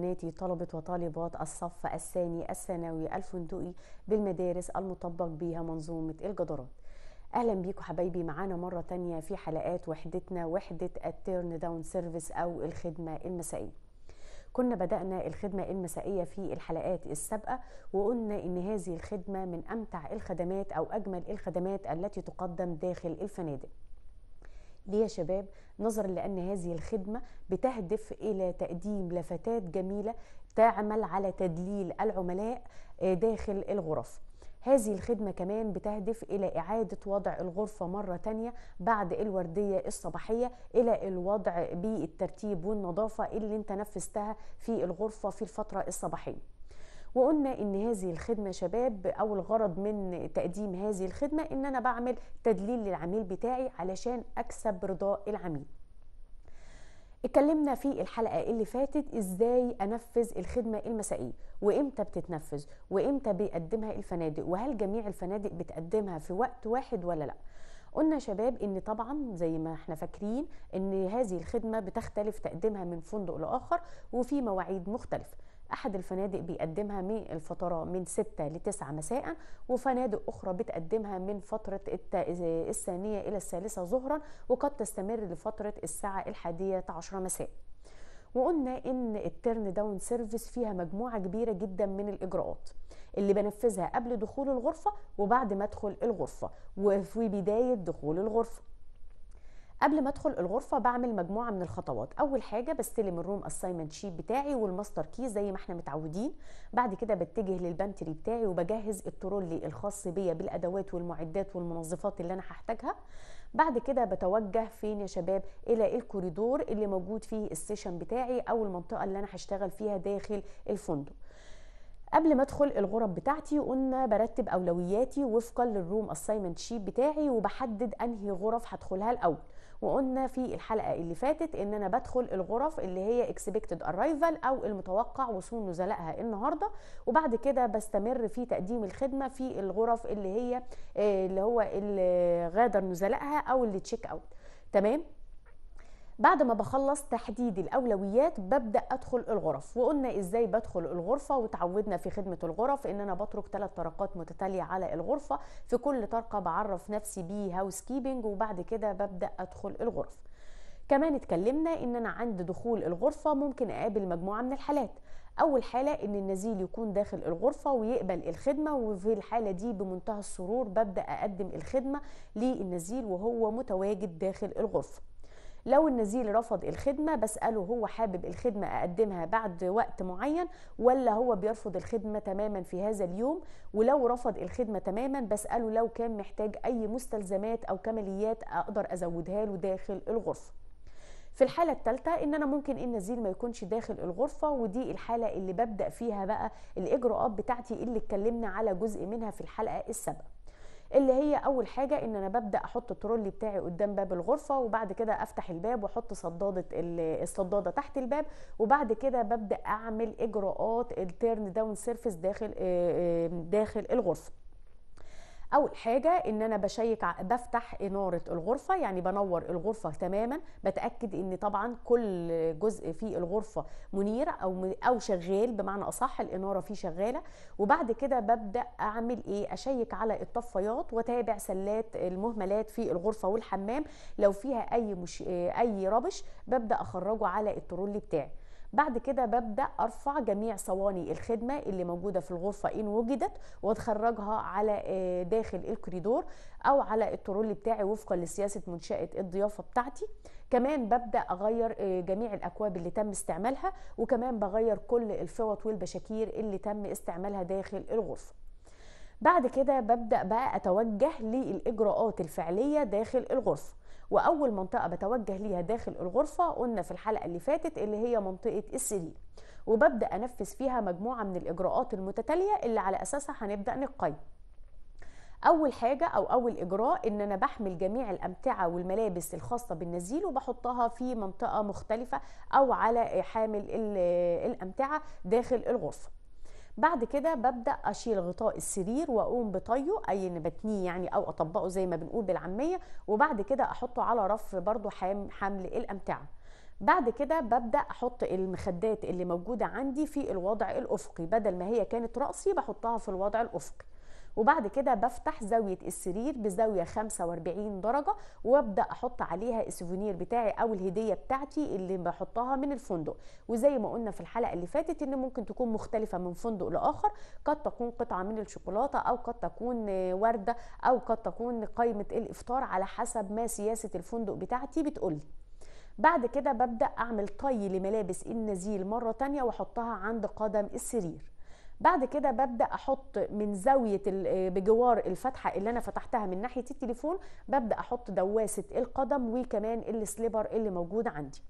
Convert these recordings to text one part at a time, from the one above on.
بناتي طلبة وطالبات الصف الثاني الثانوي الفندقي بالمدارس المطبق بها منظومة الجدارات اهلا بيكم حبايبي معانا مره تانية في حلقات وحدتنا وحده التيرن داون سيرفيس او الخدمه المسائيه كنا بدأنا الخدمة المسائية في الحلقات السابقة وقلنا إن هذه الخدمة من أمتع الخدمات أو أجمل الخدمات التي تقدم داخل الفنادق ليه يا شباب نظرا لأن هذه الخدمة بتهدف إلى تقديم لفتات جميلة تعمل على تدليل العملاء آه، داخل الغرف هذه الخدمة كمان بتهدف إلى إعادة وضع الغرفة مرة تانية بعد الوردية الصباحية إلى الوضع بالترتيب والنظافة اللي انت نفذتها في الغرفة في الفترة الصباحية وقلنا ان هذه الخدمه شباب او الغرض من تقديم هذه الخدمه ان انا بعمل تدليل للعميل بتاعي علشان اكسب رضاء العميل اتكلمنا في الحلقه اللي فاتت ازاي انفذ الخدمه المسائيه وامتى بتتنفذ وامتى بيقدمها الفنادق وهل جميع الفنادق بتقدمها في وقت واحد ولا لا قلنا شباب ان طبعا زي ما احنا فاكرين ان هذه الخدمه بتختلف تقديمها من فندق لاخر وفي مواعيد مختلفه احد الفنادق بيقدمها من الفتره من 6 ل 9 مساء وفنادق اخرى بتقدمها من فتره الثانيه الى الثالثه ظهرا وقد تستمر لفتره الساعه الحادية عشر مساء وقلنا ان الترن داون سيرفيس فيها مجموعه كبيره جدا من الاجراءات اللي بنفذها قبل دخول الغرفه وبعد ما ادخل الغرفه وفي بدايه دخول الغرفه قبل ما ادخل الغرفه بعمل مجموعه من الخطوات اول حاجه بستلم الروم اساينمنت شيت بتاعي والماستر كي زي ما احنا متعودين بعد كده بتجه للبنتري بتاعي وبجهز الترولي الخاص بيا بالادوات والمعدات والمنظفات اللي انا هحتاجها بعد كده بتوجه فين يا شباب الى الكوريدور اللي موجود فيه السيشن بتاعي او المنطقه اللي انا هشتغل فيها داخل الفندق قبل ما ادخل الغرف بتاعتي قلنا برتب اولوياتي وفقا للروم اساينمنت شيت بتاعي وبحدد انهي غرف هدخلها الاول وقلنا في الحلقه اللي فاتت ان انا بدخل الغرف اللي هي اكسبكتد ارايفل او المتوقع وصول نزلائها النهارده وبعد كده بستمر في تقديم الخدمه في الغرف اللي هي آه، اللي هو اللي غادر نزلائها او اللي تشيك اوت تمام بعد ما بخلص تحديد الأولويات ببدأ أدخل الغرف وقلنا إزاي بدخل الغرفة وتعودنا في خدمة الغرف إن أنا بترك ثلاث طرقات متتالية على الغرفة في كل طرقة بعرف نفسي بيه هاوس كيبنج وبعد كده ببدأ أدخل الغرف كمان اتكلمنا ان انا عند دخول الغرفة ممكن اقابل مجموعة من الحالات اول حالة ان النزيل يكون داخل الغرفة ويقبل الخدمة وفي الحالة دي بمنتهى السرور ببدأ اقدم الخدمة للنزيل وهو متواجد داخل الغرفة لو النزيل رفض الخدمة بسأله هو حابب الخدمة أقدمها بعد وقت معين ولا هو بيرفض الخدمة تماما في هذا اليوم ولو رفض الخدمة تماما بسأله لو كان محتاج أي مستلزمات أو كماليات أقدر أزودها له داخل الغرفة في الحالة الثالثة ان انا ممكن النزيل ما يكونش داخل الغرفة ودي الحالة اللي ببدأ فيها بقى الاجراءات بتاعتي اللي اتكلمنا على جزء منها في الحلقة السابقة اللي هي اول حاجه ان انا ببدا احط الترولي بتاعي قدام باب الغرفه وبعد كده افتح الباب واحط صداده الصداده تحت الباب وبعد كده ببدا اعمل اجراءات التيرن داون سيرفيس داخل آه، داخل الغرفه اول حاجه ان انا بشيك بفتح اناره الغرفه يعني بنور الغرفه تماما بتاكد ان طبعا كل جزء في الغرفه منير او او شغال بمعنى اصح الاناره فيه شغاله وبعد كده ببدا اعمل ايه اشيك على الطفايات واتابع سلات المهملات في الغرفه والحمام لو فيها اي مش آه، اي ربش ببدا اخرجه على الترولي بتاعي بعد كده ببدا ارفع جميع صواني الخدمه اللي موجوده في الغرفه ان وجدت واتخرجها على آه، داخل الكوريدور او على الترول بتاعي وفقا لسياسه منشاه الضيافه بتاعتي كمان ببدا اغير آه، جميع الاكواب اللي تم استعمالها وكمان بغير كل الفوط والبشاكير اللي تم استعمالها داخل الغرفه بعد كده ببدا بقى اتوجه للاجراءات الفعليه داخل الغرفه واول منطقه بتوجه ليها داخل الغرفه قلنا في الحلقه اللي فاتت اللي هي منطقه السرير وببدا انفذ فيها مجموعه من الاجراءات المتتاليه اللي على اساسها هنبدا نقيم اول حاجه او اول اجراء ان انا بحمل جميع الامتعه والملابس الخاصه بالنزيل وبحطها في منطقه مختلفه او على حامل الامتعه داخل الغرفه بعد كده ببدا اشيل غطاء السرير واقوم بطيه اي ان بتنيه يعني او اطبقه زي ما بنقول بالعاميه وبعد كده احطه على رف برضو حمل الامتعه بعد كده ببدا احط المخدات اللي موجوده عندي في الوضع الافقي بدل ما هي كانت راسي بحطها في الوضع الافقي وبعد كده بفتح زاويه السرير بزاويه 45 درجه وابدا احط عليها السوفينير بتاعي او الهديه بتاعتي اللي بحطها من الفندق وزي ما قلنا في الحلقه اللي فاتت ان ممكن تكون مختلفه من فندق لاخر قد تكون قطعه من الشوكولاته او قد تكون ورده او قد تكون قائمه الافطار على حسب ما سياسه الفندق بتاعتي بتقولي بعد كده ببدأ أعمل طي لملابس النزيل مرة تانية وأحطها عند قدم السرير بعد كده ببدا احط من زاويه آه، بجوار الفتحه اللي انا فتحتها من ناحيه التليفون ببدا احط دواسه القدم وكمان السليبر اللي موجود عندي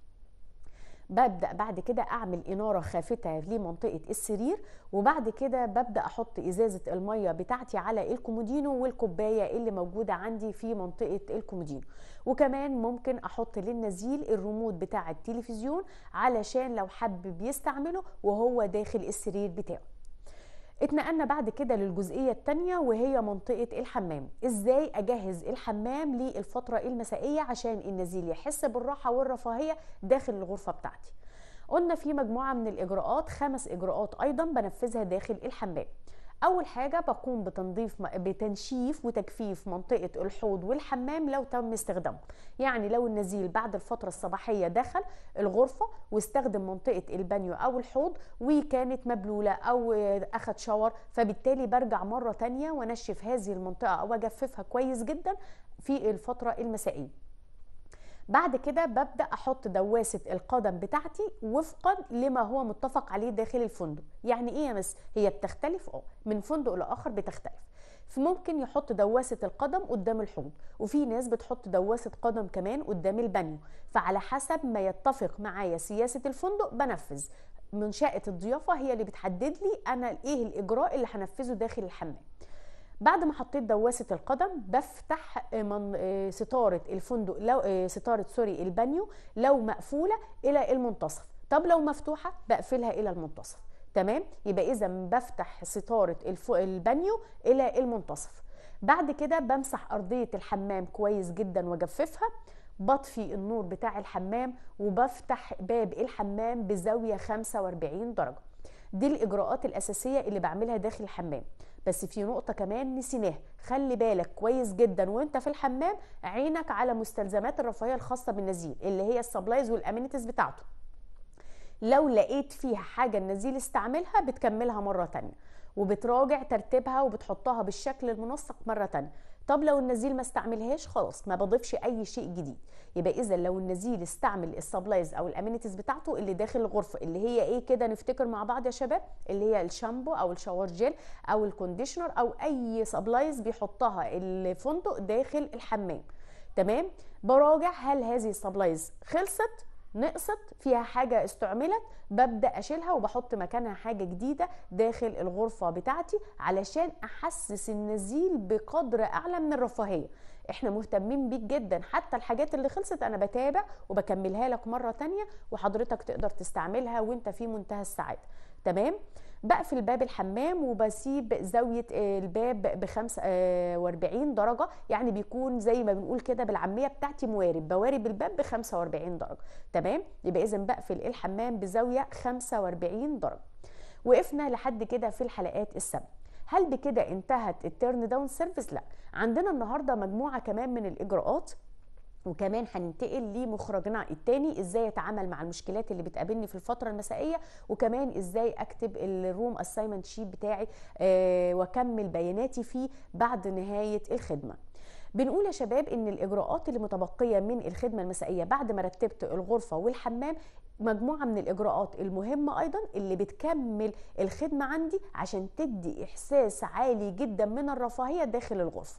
ببدا بعد كده اعمل اناره خافته لمنطقه السرير وبعد كده ببدا احط ازازه الميه بتاعتي على الكومودينو والكوبايه اللي موجوده عندي في منطقه الكومودينو وكمان ممكن احط للنزيل الريموت بتاع التلفزيون علشان لو حب بيستعمله وهو داخل السرير بتاعه اتنقلنا بعد كده للجزئية التانية وهي منطقة الحمام ازاي اجهز الحمام للفترة المسائية عشان النزيل يحس بالراحة والرفاهية داخل الغرفة بتاعتي قلنا في مجموعة من الإجراءات خمس إجراءات أيضا بنفذها داخل الحمام اول حاجه بقوم بتنظيف بتنشيف وتجفيف منطقه الحوض والحمام لو تم استخدامه يعني لو النزيل بعد الفتره الصباحيه دخل الغرفه واستخدم منطقه البانيو او الحوض وكانت مبلوله او اخد شاور فبالتالي برجع مره تانية وانشف هذه المنطقه او اجففها كويس جدا في الفتره المسائيه بعد كده ببدا احط دواسه القدم بتاعتي وفقا لما هو متفق عليه داخل الفندق يعني ايه يا مس هي بتختلف اه من فندق لاخر بتختلف فممكن يحط دواسة القدم قدام الحوض وفي ناس بتحط دواسة قدم كمان قدام البانيو فعلى حسب ما يتفق معايا سياسة الفندق بنفذ منشأة الضيافة هي اللي بتحدد لي أنا إيه الإجراء اللي هنفذه داخل الحمام بعد ما حطيت دواسه القدم بفتح آه، من آه، ستاره الفندق لو آه، ستاره سوري البانيو لو مقفوله الى المنتصف طب لو مفتوحه بقفلها الى المنتصف تمام يبقى اذا بفتح ستاره البانيو الى المنتصف بعد كده بمسح ارضيه الحمام كويس جدا واجففها بطفي النور بتاع الحمام وبفتح باب الحمام بزاويه 45 درجه دي الاجراءات الاساسيه اللي بعملها داخل الحمام بس في نقطة كمان نسيناها خلي بالك كويس جدا وانت في الحمام عينك على مستلزمات الرفاهية الخاصة بالنزيل اللي هي السبلايز والامينيتيز بتاعته لو لقيت فيها حاجة النزيل استعملها بتكملها مرة تانية وبتراجع ترتيبها وبتحطها بالشكل المنسق مرة تانية طب لو النزيل ما استعملهاش خلاص ما بضيفش اي شيء جديد يبقى اذا لو النزيل استعمل السبلايز او الامينيتيز بتاعته اللي داخل الغرفه اللي هي ايه كده نفتكر مع بعض يا شباب اللي هي الشامبو او الشاور جيل او الكونديشنر او اي سبلايز بيحطها الفندق داخل الحمام تمام براجع هل هذه السبلايز خلصت نقصت فيها حاجة استعملت ببدأ أشيلها وبحط مكانها حاجة جديدة داخل الغرفة بتاعتي علشان أحسس النزيل بقدر أعلى من الرفاهية احنا مهتمين بيك جدا حتى الحاجات اللي خلصت انا بتابع وبكملها لك مرة تانية وحضرتك تقدر تستعملها وانت في منتهى السعادة تمام؟ بقفل باب الحمام وبسيب زاويه آه، الباب ب 45 آه، درجه يعني بيكون زي ما بنقول كده بالعاميه بتاعتي موارب بوارب الباب ب 45 درجه تمام يبقى اذا بقفل الحمام بزاويه 45 درجه وقفنا لحد كده في الحلقات السبع هل بكده انتهت الترن داون سيرفيس لا عندنا النهارده مجموعه كمان من الاجراءات وكمان هننتقل لمخرجنا التاني ازاي اتعامل مع المشكلات اللي بتقابلني في الفتره المسائيه وكمان ازاي اكتب الروم اساينمنت شيت بتاعي آه واكمل بياناتي فيه بعد نهايه الخدمه بنقول يا شباب ان الاجراءات اللي متبقيه من الخدمه المسائيه بعد ما رتبت الغرفه والحمام مجموعه من الاجراءات المهمه ايضا اللي بتكمل الخدمه عندي عشان تدي احساس عالي جدا من الرفاهيه داخل الغرفه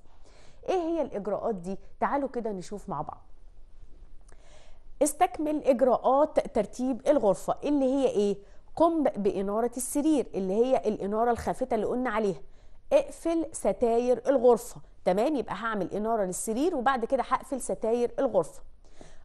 ايه هي الاجراءات دي تعالوا كده نشوف مع بعض استكمل اجراءات ترتيب الغرفه اللي هي ايه قم باناره السرير اللي هي الاناره الخافته اللي قلنا عليها اقفل ستاير الغرفه تمام يبقى هعمل اناره للسرير وبعد كده هقفل ستاير الغرفه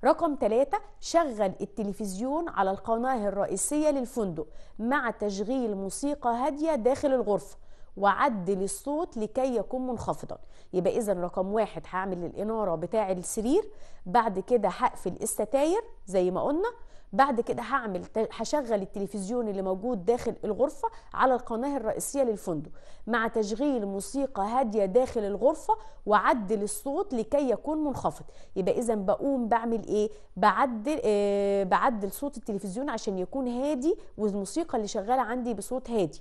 رقم 3 شغل التلفزيون على القناة الرئيسية للفندق مع تشغيل موسيقى هادية داخل الغرفة وعدل الصوت لكي يكون منخفضا يبقى اذا رقم واحد هعمل الاناره بتاع السرير بعد كده هقفل الستاير زي ما قلنا بعد كده هعمل هشغل التلفزيون اللي موجود داخل الغرفه على القناه الرئيسيه للفندق مع تشغيل موسيقى هاديه داخل الغرفه وعدل الصوت لكي يكون منخفض يبقى اذا بقوم بعمل ايه بعدل آه بعدل صوت التلفزيون عشان يكون هادي والموسيقى اللي شغاله عندي بصوت هادي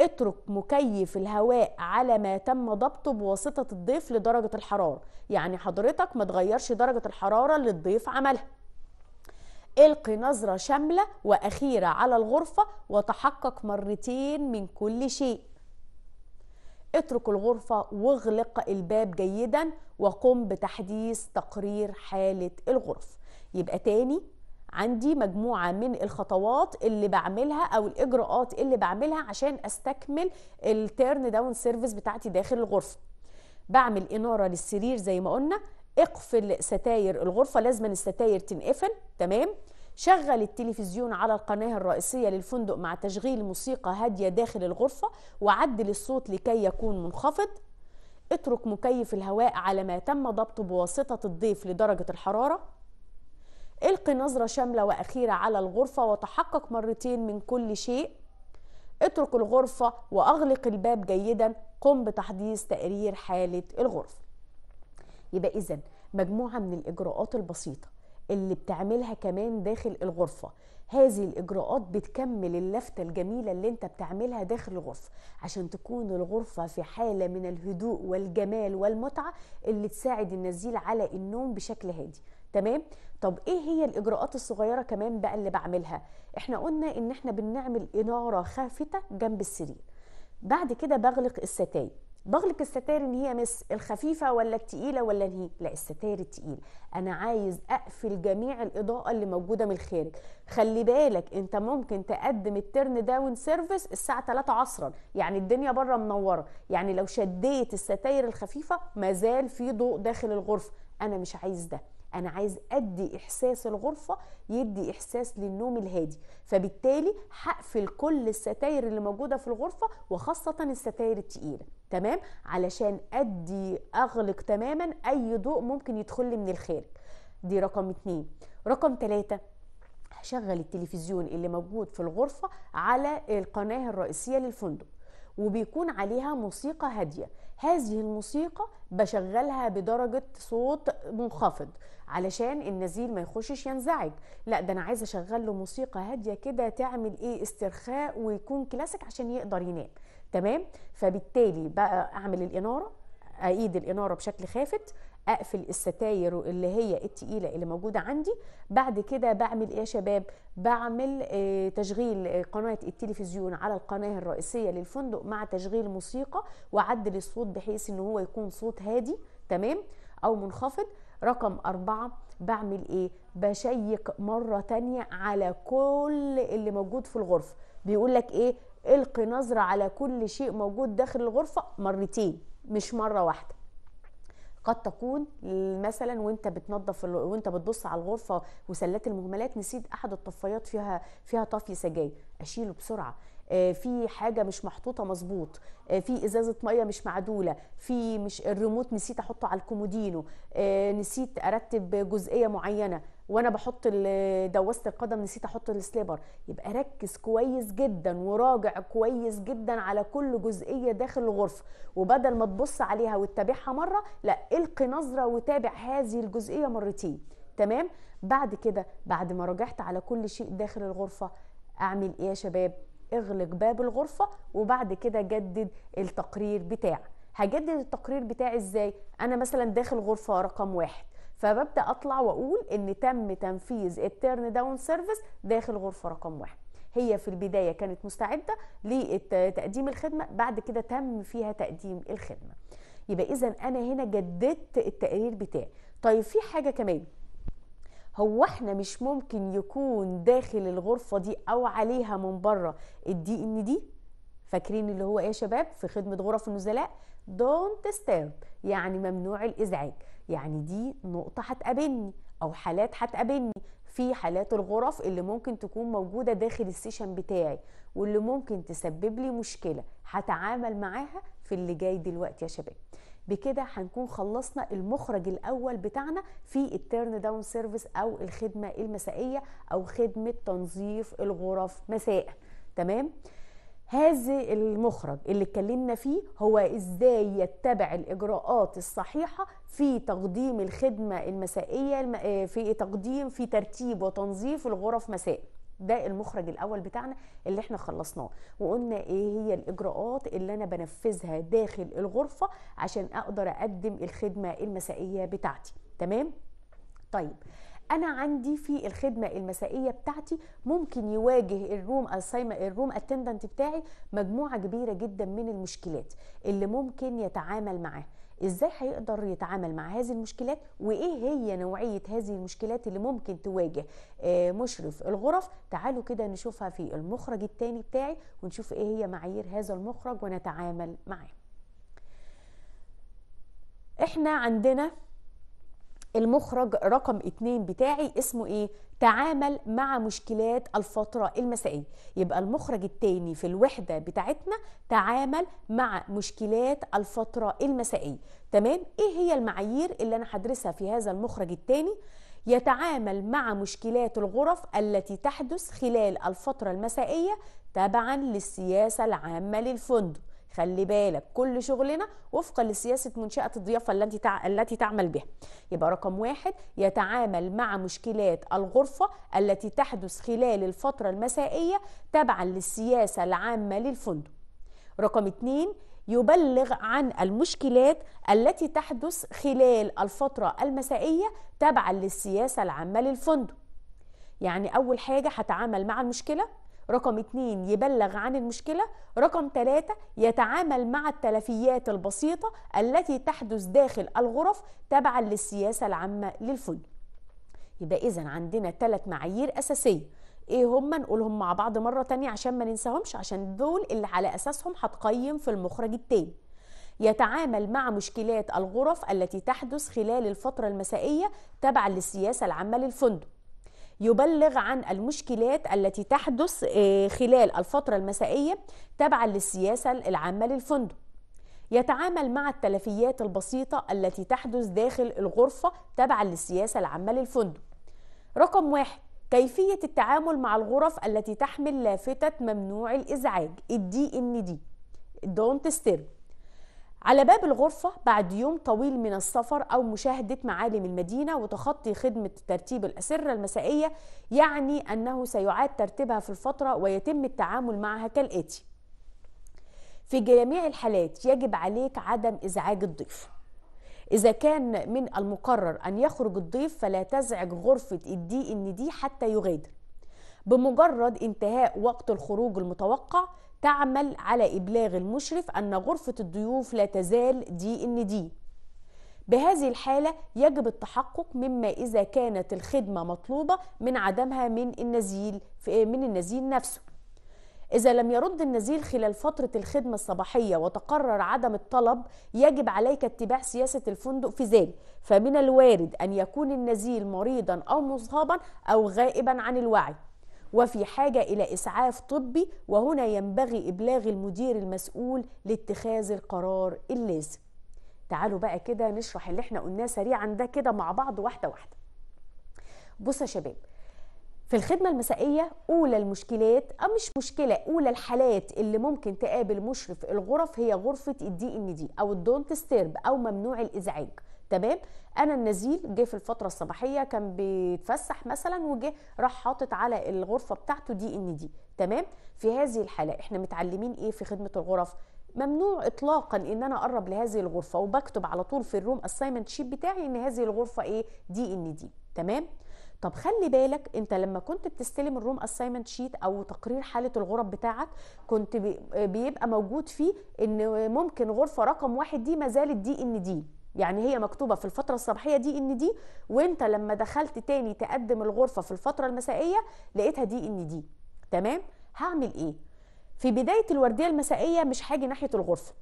اترك مكيف الهواء على ما تم ضبطه بواسطة الضيف لدرجة الحرارة يعني حضرتك ما تغيرش درجة الحرارة اللي الضيف عملها القي نظرة شاملة وأخيرة على الغرفة وتحقق مرتين من كل شيء اترك الغرفة واغلق الباب جيدا وقم بتحديث تقرير حالة الغرفة يبقى تاني عندي مجموعه من الخطوات اللي بعملها او الاجراءات اللي بعملها عشان استكمل التيرن داون سيرفيس بتاعتي داخل الغرفه بعمل اناره للسرير زي ما قلنا اقفل ستاير الغرفه لازم الستاير تنقفل تمام شغل التلفزيون على القناة الرئيسية للفندق مع تشغيل موسيقى هادية داخل الغرفة وعدل الصوت لكي يكون منخفض اترك مكيف الهواء على ما تم ضبطه بواسطة الضيف لدرجة الحرارة القي نظرة شاملة وأخيرة على الغرفة وتحقق مرتين من كل شيء اترك الغرفة وأغلق الباب جيدا قم بتحديث تقرير حالة الغرفة يبقى إذا مجموعة من الإجراءات البسيطة اللي بتعملها كمان داخل الغرفة هذه الإجراءات بتكمل اللفتة الجميلة اللي انت بتعملها داخل الغرفة عشان تكون الغرفة في حالة من الهدوء والجمال والمتعة اللي تساعد النزيل على النوم بشكل هادي تمام طب ايه هي الاجراءات الصغيره كمان بقى اللي بعملها احنا قلنا ان احنا بنعمل اناره خافته جنب السرير بعد كده بغلق الستاير بغلق الستاير ان هي مس الخفيفه ولا التقيله ولا هي لا الستاير التقيل انا عايز اقفل جميع الاضاءه اللي موجوده من الخارج خلي بالك انت ممكن تقدم الترن داون سيرفيس الساعه 3 عصرا يعني الدنيا بره منوره يعني لو شديت الستاير الخفيفه مازال في ضوء داخل الغرفه انا مش عايز ده انا عايز ادي احساس الغرفه يدي احساس للنوم الهادي فبالتالي هقفل كل الستاير اللي موجوده في الغرفه وخاصه الستاير التقيله تمام علشان ادي اغلق تماما اي ضوء ممكن يدخل لي من الخارج دي رقم اتنين رقم تلاتة هشغل التلفزيون اللي موجود في الغرفه على القناه الرئيسيه للفندق وبيكون عليها موسيقى هاديه هذه الموسيقى بشغلها بدرجه صوت منخفض علشان النزيل ما يخشش ينزعج لا ده انا عايزه اشغل له موسيقى هاديه كده تعمل ايه استرخاء ويكون كلاسيك عشان يقدر ينام تمام فبالتالي بقى اعمل الاناره ايد الاناره بشكل خافت اقفل الستاير اللي هي التقيله اللي موجوده عندي بعد كده بعمل ايه يا شباب بعمل آه، تشغيل آه، قناه التلفزيون على القناه الرئيسيه للفندق مع تشغيل موسيقى واعدل الصوت بحيث ان هو يكون صوت هادي تمام او منخفض رقم أربعة بعمل إيه؟ بشيك مرة تانية على كل اللي موجود في الغرفة بيقول لك إيه؟ القي نظرة على كل شيء موجود داخل الغرفة مرتين مش مرة واحدة قد تكون مثلا وانت بتنظف وانت بتبص على الغرفه وسلات المهملات نسيت احد الطفايات فيها فيها طفي سجاير اشيله بسرعه آه، في حاجه مش محطوطه مظبوط آه، في ازازه ميه مش معدوله في مش الريموت نسيت احطه على الكومودينو آه، نسيت ارتب جزئيه معينه وانا بحط دواسه القدم نسيت احط السليبر يبقى ركز كويس جدا وراجع كويس جدا على كل جزئيه داخل الغرفه وبدل ما تبص عليها وتتابعها مره لا القي نظره وتابع هذه الجزئيه مرتين تمام بعد كده بعد ما راجعت على كل شيء داخل الغرفه اعمل ايه يا شباب اغلق باب الغرفه وبعد كده جدد التقرير بتاعك هجدد التقرير بتاعي ازاي انا مثلا داخل غرفه رقم واحد فببدا اطلع واقول ان تم تنفيذ التيرن داون سيرفيس داخل غرفه رقم واحد هي في البدايه كانت مستعده لتقديم الخدمه بعد كده تم فيها تقديم الخدمه يبقى اذا انا هنا جددت التقرير بتاعي طيب في حاجه كمان هو احنا مش ممكن يكون داخل الغرفه دي او عليها من بره الدي ان دي فاكرين اللي هو ايه يا شباب في خدمه غرف النزلاء دونت ستيرب يعني ممنوع الازعاج يعني دي نقطة هتقابلني أو حالات هتقابلني في حالات الغرف اللي ممكن تكون موجودة داخل السيشن بتاعي واللي ممكن تسبب لي مشكلة هتعامل معاها في اللي جاي دلوقتي يا شباب بكده هنكون خلصنا المخرج الاول بتاعنا في التيرن داون سيرفيس او الخدمه المسائيه او خدمه تنظيف الغرف مساء تمام هذا المخرج اللي اتكلمنا فيه هو ازاي يتبع الاجراءات الصحيحه في تقديم الخدمه المسائيه آه، في تقديم في ترتيب وتنظيف الغرف مساء ده المخرج الاول بتاعنا اللي احنا خلصناه وقلنا ايه هي الاجراءات اللي انا بنفذها داخل الغرفه عشان اقدر اقدم الخدمه المسائيه بتاعتي تمام طيب انا عندي في الخدمه المسائيه بتاعتي ممكن يواجه الروم السايما الروم اتندنت بتاعي مجموعه كبيره جدا من المشكلات اللي ممكن يتعامل معاها ازاي هيقدر يتعامل مع هذه المشكلات وايه هي نوعيه هذه المشكلات اللي ممكن تواجه آه، مشرف الغرف تعالوا كده نشوفها في المخرج الثاني بتاعي ونشوف ايه هي معايير هذا المخرج ونتعامل معاه احنا عندنا المخرج رقم اتنين بتاعي اسمه ايه تعامل مع مشكلات الفترة المسائية يبقى المخرج التاني في الوحدة بتاعتنا تعامل مع مشكلات الفترة المسائية تمام ايه هي المعايير اللي انا هدرسها في هذا المخرج التاني يتعامل مع مشكلات الغرف التي تحدث خلال الفترة المسائية تبعا للسياسة العامة للفندق خلي بالك كل شغلنا وفقا لسياسه منشاه الضيافه التي التي تعمل بها يبقى رقم واحد يتعامل مع مشكلات الغرفه التي تحدث خلال الفتره المسائيه تبعا للسياسه العامه للفندق رقم اثنين يبلغ عن المشكلات التي تحدث خلال الفترة المسائية تبعا للسياسة العامة للفندق يعني أول حاجة هتعامل مع المشكلة رقم اتنين يبلغ عن المشكلة رقم تلاتة يتعامل مع التلفيات البسيطة التي تحدث داخل الغرف تبعا للسياسة العامة للفندق يبقى إذا عندنا ثلاث معايير أساسية ايه هما نقولهم مع بعض مرة تانية عشان ما ننساهمش عشان دول اللي على أساسهم هتقيم في المخرج التاني يتعامل مع مشكلات الغرف التي تحدث خلال الفترة المسائية تبعا للسياسة العامة للفندق يبلغ عن المشكلات التي تحدث آه، خلال الفترة المسائية تبعا للسياسة العامة للفندق يتعامل مع التلفيات البسيطة التي تحدث داخل الغرفة تبعا للسياسة العامة للفندق رقم واحد كيفية التعامل مع الغرف التي تحمل لافتة ممنوع الإزعاج الدي ان دي Don't disturb على باب الغرفة بعد يوم طويل من السفر أو مشاهدة معالم المدينة وتخطي خدمة ترتيب الأسرة المسائية يعني أنه سيعاد ترتيبها في الفترة ويتم التعامل معها كالآتي في جميع الحالات يجب عليك عدم إزعاج الضيف إذا كان من المقرر أن يخرج الضيف فلا تزعج غرفة الدي إن دي حتى يغادر بمجرد انتهاء وقت الخروج المتوقع تعمل على إبلاغ المشرف أن غرفة الضيوف لا تزال دي إن دي بهذه الحالة يجب التحقق مما إذا كانت الخدمة مطلوبة من عدمها من النزيل من النزيل نفسه إذا لم يرد النزيل خلال فترة الخدمة الصباحية وتقرر عدم الطلب يجب عليك اتباع سياسة الفندق في ذلك فمن الوارد أن يكون النزيل مريضا أو مصابا أو غائبا عن الوعي وفي حاجة إلى إسعاف طبي وهنا ينبغي إبلاغ المدير المسؤول لاتخاذ القرار اللازم تعالوا بقى كده نشرح اللي احنا قلناه سريعا ده كده مع بعض واحدة واحدة بصوا يا شباب في الخدمة المسائية أولى المشكلات أو مش مشكلة أولى الحالات اللي ممكن تقابل مشرف الغرف هي غرفة الدي إن دي أو الدونت ستيرب أو ممنوع الإزعاج تمام انا النزيل جه في الفتره الصباحيه كان بيتفسح مثلا وجه راح حاطط على الغرفه بتاعته دي ان دي تمام في هذه الحاله احنا متعلمين ايه في خدمه الغرف ممنوع اطلاقا ان انا اقرب لهذه الغرفه وبكتب على طول في الروم اساينمنت شيت بتاعي ان هذه الغرفه ايه دي ان دي تمام طب خلي بالك انت لما كنت بتستلم الروم اساينمنت شيت او تقرير حاله الغرف بتاعك كنت بيبقى موجود فيه ان ممكن غرفه رقم واحد دي ما زالت دي ان دي يعني هي مكتوبه في الفتره الصباحيه دي ان دي وانت لما دخلت تاني تقدم الغرفه في الفتره المسائيه لقيتها دي ان دي تمام هعمل ايه في بدايه الورديه المسائيه مش هاجي ناحيه الغرفه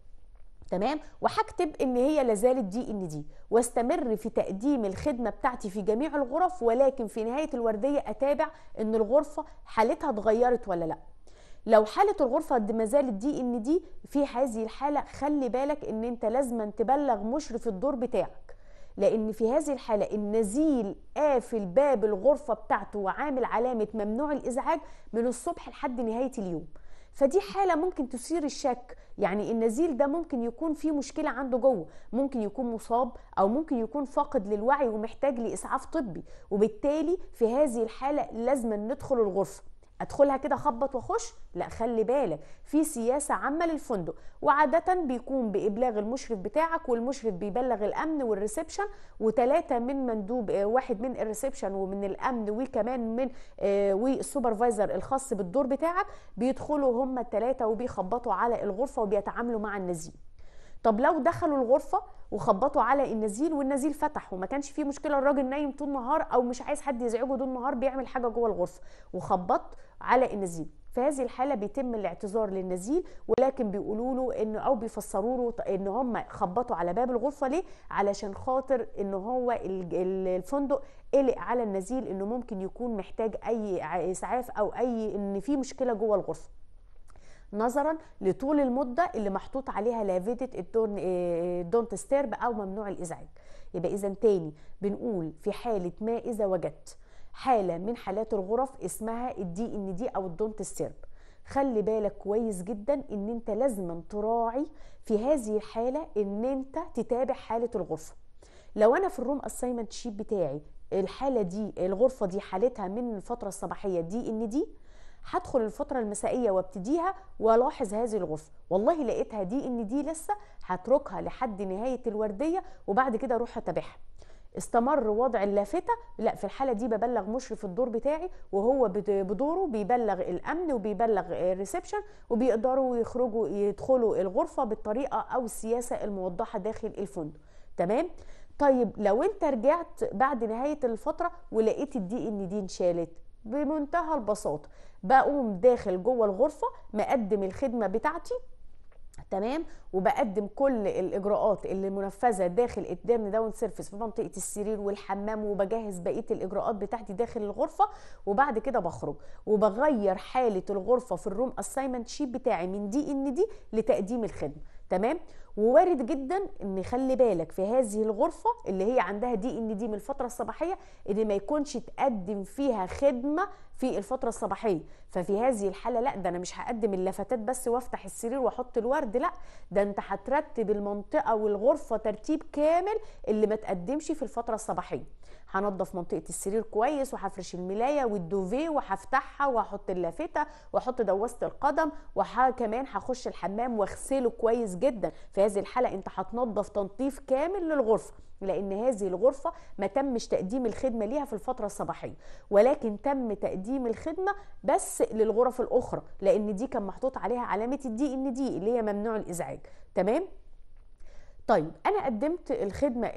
تمام وهكتب ان هي لازالت دي ان دي واستمر في تقديم الخدمه بتاعتي في جميع الغرف ولكن في نهايه الورديه اتابع ان الغرفه حالتها اتغيرت ولا لا لو حاله الغرفه ما زالت دي ان دي في هذه الحاله خلي بالك ان انت لازما تبلغ مشرف الدور بتاعك لان في هذه الحاله النزيل قافل باب الغرفه بتاعته وعامل علامه ممنوع الازعاج من الصبح لحد نهايه اليوم فدي حاله ممكن تثير الشك يعني النزيل ده ممكن يكون فيه مشكله عنده جوه ممكن يكون مصاب او ممكن يكون فاقد للوعي ومحتاج لاسعاف طبي وبالتالي في هذه الحاله لازم ندخل الغرفه ادخلها كده خبط واخش لا خلي بالك في سياسه عامه للفندق وعاده بيكون بابلاغ المشرف بتاعك والمشرف بيبلغ الامن والريسبشن وثلاثه من مندوب آه، واحد من الريسبشن ومن الامن وكمان من آه، والسوبرفايزر الخاص بالدور بتاعك بيدخلوا هم الثلاثه وبيخبطوا على الغرفه وبيتعاملوا مع النزيل طب لو دخلوا الغرفه وخبطوا على النزيل والنزيل فتح وما كانش فيه مشكله الراجل نايم طول النهار او مش عايز حد يزعجه طول النهار بيعمل حاجه جوه الغرفه وخبط على النزيل في هذه الحاله بيتم الاعتذار للنزيل ولكن بيقولوا له ان او بيفسروا له ان هم خبطوا على باب الغرفه ليه علشان خاطر ان هو الفندق قلق على النزيل انه ممكن يكون محتاج اي اسعاف او اي ان في مشكله جوه الغرفه نظرا لطول المده اللي محطوط عليها لافيدة الدون دونت ستيرب او ممنوع الازعاج يبقى اذا تاني بنقول في حاله ما اذا وجدت حاله من حالات الغرف اسمها الدي ان دي او الدونت ستيرب خلي بالك كويس جدا ان انت لازما تراعي في هذه الحاله ان انت تتابع حاله الغرفه لو انا في الروم اسايمنت شيب بتاعي الحاله دي الغرفه دي حالتها من الفتره الصباحيه دي ان دي هدخل الفتره المسائيه وابتديها والاحظ هذه الغصه والله لقيتها دي ان دي لسه هتركها لحد نهايه الورديه وبعد كده اروح اتابعها استمر وضع اللافته لا في الحاله دي ببلغ مشرف الدور بتاعي وهو بدوره بيبلغ الامن وبيبلغ الريسبشن وبيقدروا يخرجوا يدخلوا الغرفه بالطريقه او السياسه الموضحه داخل الفندق تمام طيب لو انت رجعت بعد نهايه الفتره ولقيت الدي ان دي انشالت بمنتهى البساطه بقوم داخل جوه الغرفه مقدم الخدمه بتاعتي تمام وبقدم كل الاجراءات اللي منفذه داخل الدرن داون سيرفيس في منطقه السرير والحمام وبجهز بقيه الاجراءات بتاعتي داخل الغرفه وبعد كده بخرج وبغير حاله الغرفه في الروم اساينمنت شيت بتاعي من دي ان دي لتقديم الخدمه تمام ووارد جدا ان خلي بالك في هذه الغرفه اللي هي عندها دي ان دي من الفتره الصباحيه ان ما يكونش تقدم فيها خدمه في الفتره الصباحيه ففي هذه الحاله لا ده انا مش هقدم اللافتات بس وافتح السرير واحط الورد لا ده انت هترتب المنطقه والغرفه ترتيب كامل اللي ما تقدمش في الفتره الصباحيه هنضف منطقه السرير كويس وهفرش الملايه والدوفيه وهفتحها وهحط اللافته واحط دواسه القدم وكمان هخش الحمام واغسله كويس جدا في هذه الحاله انت هتنضف تنظيف كامل للغرفه لان هذه الغرفه ما تمش تقديم الخدمه ليها في الفتره الصباحيه ولكن تم تقديم الخدمه بس للغرف الاخرى لان دي كان محطوط عليها علامه الدي ان دي اللي هي ممنوع الازعاج تمام طيب انا قدمت الخدمه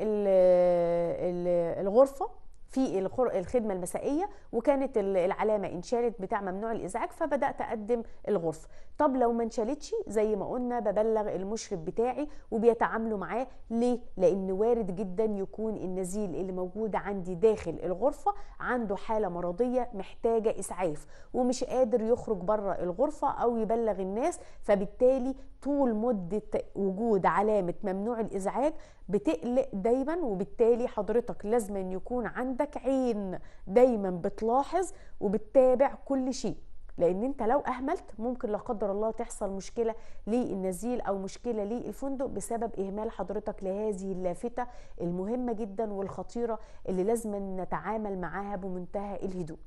الغرفه في الخدمه المسائيه وكانت العلامه انشالت بتاع ممنوع الازعاج فبدات اقدم الغرفه طب لو ما انشالتش زي ما قلنا ببلغ المشرف بتاعي وبيتعاملوا معاه ليه لان وارد جدا يكون النزيل اللي موجود عندي داخل الغرفه عنده حاله مرضيه محتاجه اسعاف ومش قادر يخرج بره الغرفه او يبلغ الناس فبالتالي طول مده وجود علامه ممنوع الازعاج بتقلق دايما وبالتالي حضرتك لازم يكون عندك عندك عين دايما بتلاحظ وبتتابع كل شيء لان انت لو اهملت ممكن لا قدر الله تحصل مشكله للنزيل او مشكله للفندق بسبب اهمال حضرتك لهذه اللافته المهمه جدا والخطيره اللي لازم نتعامل معاها بمنتهى الهدوء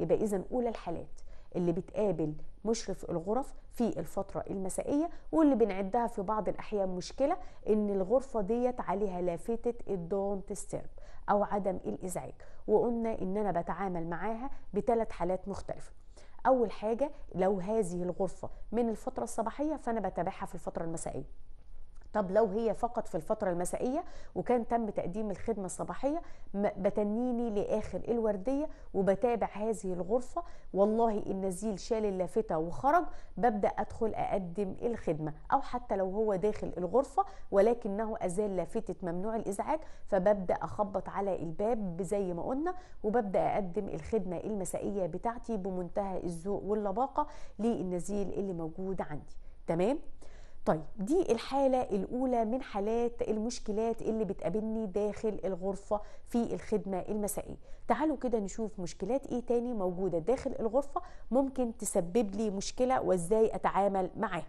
يبقى اذا اولى الحالات اللي بتقابل مشرف الغرف في الفترة المسائية واللي بنعدها في بعض الأحيان مشكلة إن الغرفة ديت عليها لافتة الدونت ستيرب او عدم الازعاج وقلنا ان انا بتعامل معاها بثلاث حالات مختلفه اول حاجه لو هذه الغرفه من الفتره الصباحيه فانا بتابعها في الفتره المسائيه طب لو هي فقط في الفترة المسائية وكان تم تقديم الخدمة الصباحية بتنيني لآخر الوردية وبتابع هذه الغرفة والله النزيل شال اللافتة وخرج ببدأ أدخل أقدم الخدمة أو حتى لو هو داخل الغرفة ولكنه أزال لافتة ممنوع الإزعاج فببدأ أخبط على الباب زي ما قلنا وببدأ أقدم الخدمة المسائية بتاعتي بمنتهى الذوق واللباقة للنزيل اللي موجود عندي تمام؟ طيب دي الحالة الأولى من حالات المشكلات اللي بتقابلني داخل الغرفة في الخدمة المسائية تعالوا كده نشوف مشكلات إيه تاني موجودة داخل الغرفة ممكن تسبب لي مشكلة وإزاي أتعامل معاها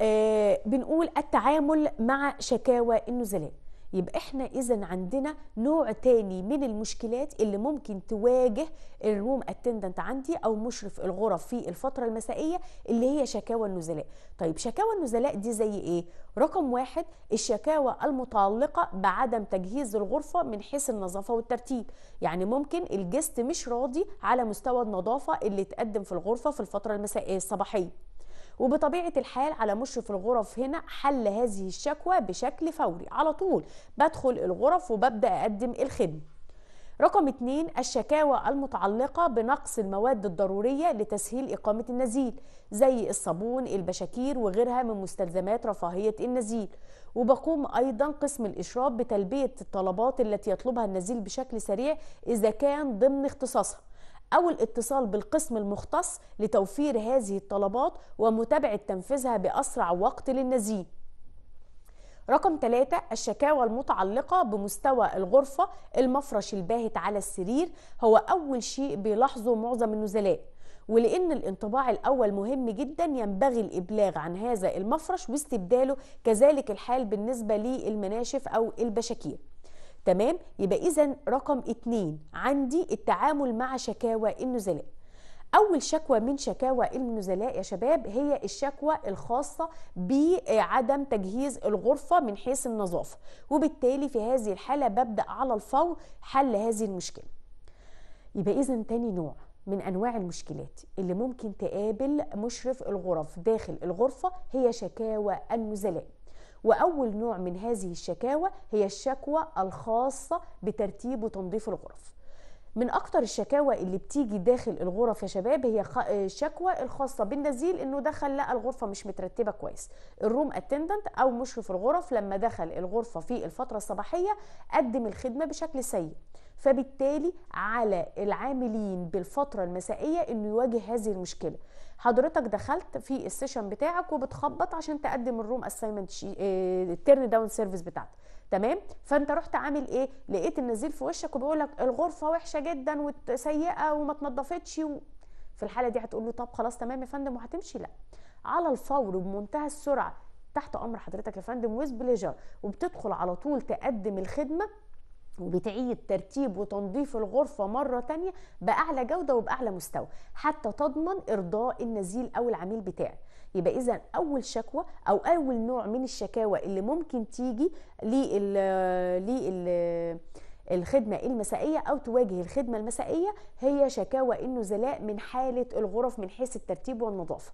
آه بنقول التعامل مع شكاوى النزلاء يبقى احنا اذا عندنا نوع تاني من المشكلات اللي ممكن تواجه الروم اتندنت عندي او مشرف الغرف في الفتره المسائيه اللي هي شكاوى النزلاء طيب شكاوى النزلاء دي زي ايه رقم واحد الشكاوى المتعلقه بعدم تجهيز الغرفه من حيث النظافه والترتيب يعني ممكن الجست مش راضي على مستوى النظافه اللي تقدم في الغرفه في الفتره المسائيه الصباحيه وبطبيعه الحال على مشرف الغرف هنا حل هذه الشكوى بشكل فوري على طول بدخل الغرف وببدا اقدم الخدمه رقم 2 الشكاوى المتعلقة بنقص المواد الضرورية لتسهيل إقامة النزيل زي الصابون، البشاكير وغيرها من مستلزمات رفاهية النزيل وبقوم أيضا قسم الإشراف بتلبية الطلبات التي يطلبها النزيل بشكل سريع إذا كان ضمن اختصاصها أو الاتصال بالقسم المختص لتوفير هذه الطلبات ومتابعة تنفيذها بأسرع وقت للنزيه رقم 3 الشكاوى المتعلقة بمستوى الغرفة المفرش الباهت على السرير هو أول شيء بيلاحظه معظم النزلاء ولأن الانطباع الأول مهم جدا ينبغي الإبلاغ عن هذا المفرش واستبداله كذلك الحال بالنسبة للمناشف أو البشاكير تمام يبقى اذا رقم اتنين عندي التعامل مع شكاوى النزلاء اول شكوى من شكاوى النزلاء يا شباب هي الشكوى الخاصه بعدم تجهيز الغرفه من حيث النظافه وبالتالي في هذه الحاله ببدا على الفور حل هذه المشكله يبقى اذا تاني نوع من انواع المشكلات اللي ممكن تقابل مشرف الغرف داخل الغرفه هي شكاوى النزلاء واول نوع من هذه الشكاوى هي الشكوى الخاصه بترتيب وتنظيف الغرف من اكتر الشكاوى اللي بتيجي داخل الغرف يا شباب هي الشكوى الخاصه بالنزيل انه دخل لقى الغرفه مش مترتبه كويس الروم اتندنت او مشرف الغرف لما دخل الغرفه في الفتره الصباحيه قدم الخدمه بشكل سيء فبالتالي على العاملين بالفتره المسائيه انه يواجه هذه المشكله حضرتك دخلت في السيشن بتاعك وبتخبط عشان تقدم الروم اساينمنت التيرن داون سيرفيس بتاعتك تمام فانت رحت عامل ايه لقيت النزيل في وشك وبيقول لك الغرفه وحشه جدا وسيئه وما اتنضفتش و... في الحاله دي هتقول له طب خلاص تمام يا فندم وهتمشي لا على الفور بمنتهى السرعه تحت امر حضرتك يا فندم ويز بليجر وبتدخل على طول تقدم الخدمه وبتعيد ترتيب وتنظيف الغرفة مرة تانية بأعلى جودة وبأعلى مستوى حتى تضمن إرضاء النزيل أو العميل بتاعك يبقى إذا أول شكوى أو أول نوع من الشكاوى اللي ممكن تيجي للخدمه المسائية أو تواجه الخدمة المسائية هي شكاوى النزلاء من حالة الغرف من حيث الترتيب والنظافة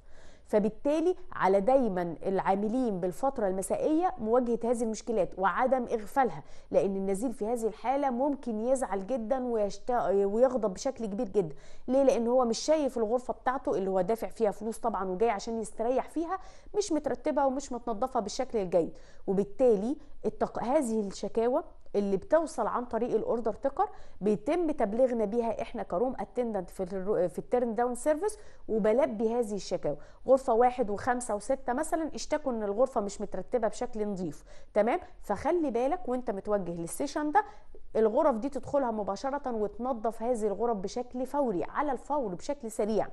فبالتالي على دايما العاملين بالفترة المسائية مواجهة هذه المشكلات وعدم إغفالها لأن النزيل في هذه الحالة ممكن يزعل جدا ويغضب بشكل كبير جدا ليه لأن هو مش شايف الغرفة بتاعته اللي هو دافع فيها فلوس طبعا وجاي عشان يستريح فيها مش مترتبة ومش متنظفة بالشكل الجيد وبالتالي التق... هذه الشكاوى اللي بتوصل عن طريق الاوردر تكر بيتم تبليغنا بيها احنا كروم اتندنت في الرو... في التيرن داون سيرفيس وبلبي هذه الشكاوى غرفه واحد وخمسه وسته مثلا اشتكوا ان الغرفه مش مترتبه بشكل نظيف تمام فخلي بالك وانت متوجه للسيشن ده الغرف دي تدخلها مباشره وتنظف هذه الغرف بشكل فوري على الفور بشكل سريع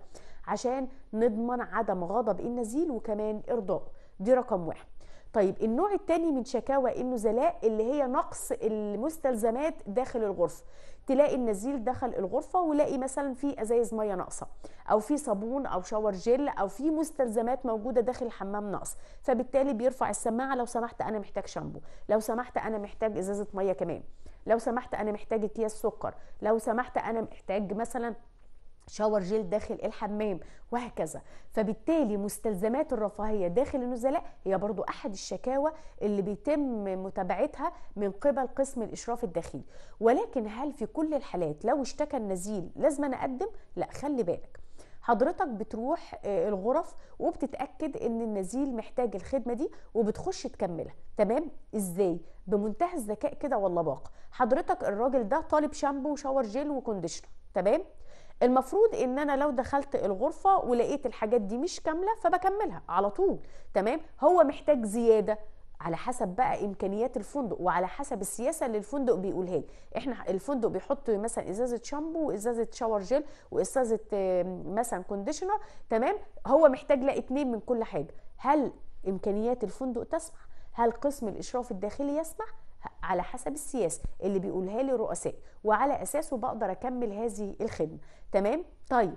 عشان نضمن عدم غضب النزيل وكمان ارضاء دي رقم واحد طيب النوع الثاني من شكاوى النزلاء اللي هي نقص المستلزمات داخل الغرفه تلاقي النزيل دخل الغرفه ولاقي مثلا في ازايز ميه ناقصه او في صابون او شاور جيل او في مستلزمات موجوده داخل الحمام ناقص فبالتالي بيرفع السماعه لو سمحت انا محتاج شامبو لو سمحت انا محتاج ازازه ميه كمان لو سمحت انا محتاج اكياس سكر لو سمحت انا محتاج مثلا شاور جيل داخل الحمام وهكذا فبالتالي مستلزمات الرفاهيه داخل النزلاء هي برضو احد الشكاوى اللي بيتم متابعتها من قبل قسم الاشراف الداخلي ولكن هل في كل الحالات لو اشتكى النزيل لازم انا اقدم لا خلي بالك حضرتك بتروح آه، الغرف وبتتاكد ان النزيل محتاج الخدمه دي وبتخش تكملها تمام ازاي بمنتهى الذكاء كده واللباقه حضرتك الراجل ده طالب شامبو وشاور جيل وكونديشنر تمام المفروض ان انا لو دخلت الغرفه ولقيت الحاجات دي مش كامله فبكملها على طول تمام هو محتاج زياده على حسب بقى امكانيات الفندق وعلى حسب السياسه اللي الفندق بيقولها لي احنا الفندق بيحط مثلا ازازه شامبو وازازه شاور جيل وازازه مثلا كونديشنر تمام هو محتاج لا اتنين من كل حاجه هل امكانيات الفندق تسمح هل قسم الاشراف الداخلي يسمح على حسب السياسه اللي بيقولها لي الرؤساء وعلى اساسه بقدر اكمل هذه الخدمه تمام طيب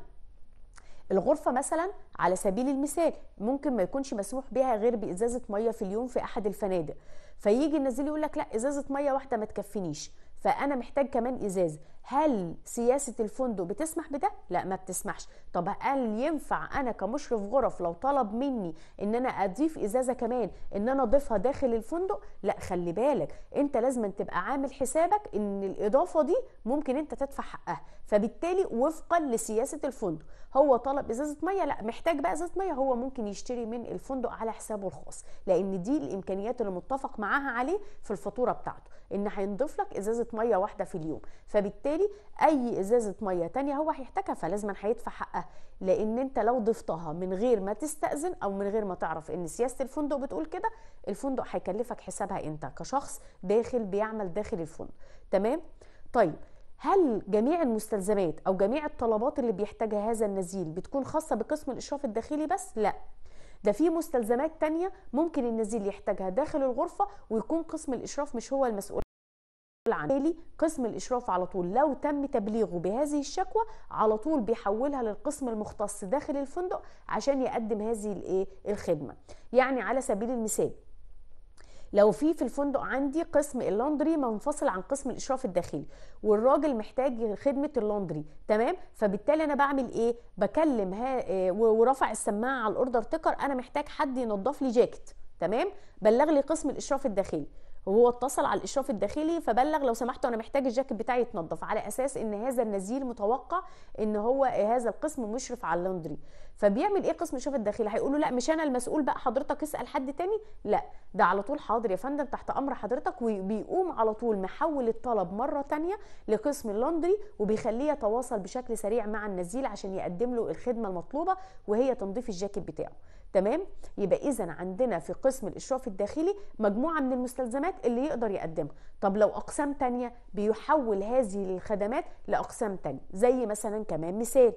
الغرفه مثلا على سبيل المثال ممكن ما يكونش مسموح بها غير بازازه ميه في اليوم في احد الفنادق فيجي النزيل يقول لك لا ازازه ميه واحده ما تكفينيش فانا محتاج كمان ازازه هل سياسة الفندق بتسمح بده؟ لا ما بتسمحش طب هل ينفع أنا كمشرف غرف لو طلب مني إن أنا أضيف إزازة كمان إن أنا أضيفها داخل الفندق؟ لا خلي بالك أنت لازم تبقى عامل حسابك إن الإضافة دي ممكن أنت تدفع حقها فبالتالي وفقا لسياسة الفندق هو طلب إزازة مية لا محتاج بقى إزازة مية هو ممكن يشتري من الفندق على حسابه الخاص لأن دي الإمكانيات اللي متفق معاها عليه في الفاتورة بتاعته ان هينضيف لك ازازه ميه واحده في اليوم فبالتالي اي ازازه ميه تانية هو هيحتاجها فلازم هيدفع حقها لان انت لو ضفتها من غير ما تستاذن او من غير ما تعرف ان سياسه الفندق بتقول كده الفندق هيكلفك حسابها انت كشخص داخل بيعمل داخل الفندق تمام طيب هل جميع المستلزمات او جميع الطلبات اللي بيحتاجها هذا النزيل بتكون خاصه بقسم الاشراف الداخلي بس لا ده في مستلزمات تانية ممكن النزيل يحتاجها داخل الغرفة ويكون قسم الإشراف مش هو المسؤول عنه قسم الإشراف على طول لو تم تبليغه بهذه الشكوى على طول بيحولها للقسم المختص داخل الفندق عشان يقدم هذه الخدمة يعني على سبيل المثال لو في في الفندق عندي قسم اللوندري منفصل عن قسم الاشراف الداخلي والراجل محتاج خدمه اللوندري تمام فبالتالي انا بعمل ايه بكلم ها آه، ورفع السماعه على الاوردر تكر انا محتاج حد ينظف لي جاكيت تمام بلغ لي قسم الاشراف الداخلي وهو اتصل على الاشراف الداخلي فبلغ لو سمحتوا انا محتاج الجاكيت بتاعي يتنضف على اساس ان هذا النزيل متوقع ان هو هذا القسم مشرف على اللندري فبيعمل ايه قسم الاشراف الداخلي هيقول له لا مش انا المسؤول بقى حضرتك اسال حد تاني لا ده على طول حاضر يا فندم تحت امر حضرتك وبيقوم على طول محول الطلب مره تانية لقسم اللندري وبيخليه يتواصل بشكل سريع مع النزيل عشان يقدم له الخدمه المطلوبه وهي تنظيف الجاكيت بتاعه تمام يبقى اذا عندنا في قسم الاشراف الداخلي مجموعه من المستلزمات اللي يقدر يقدمها طب لو اقسام تانية بيحول هذه الخدمات لاقسام تانية زي مثلا كمان مثال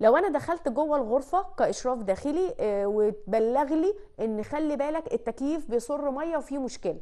لو انا دخلت جوه الغرفه كاشراف داخلي آه، وتبلغ لي ان خلي بالك التكييف بيصر ميه وفيه مشكله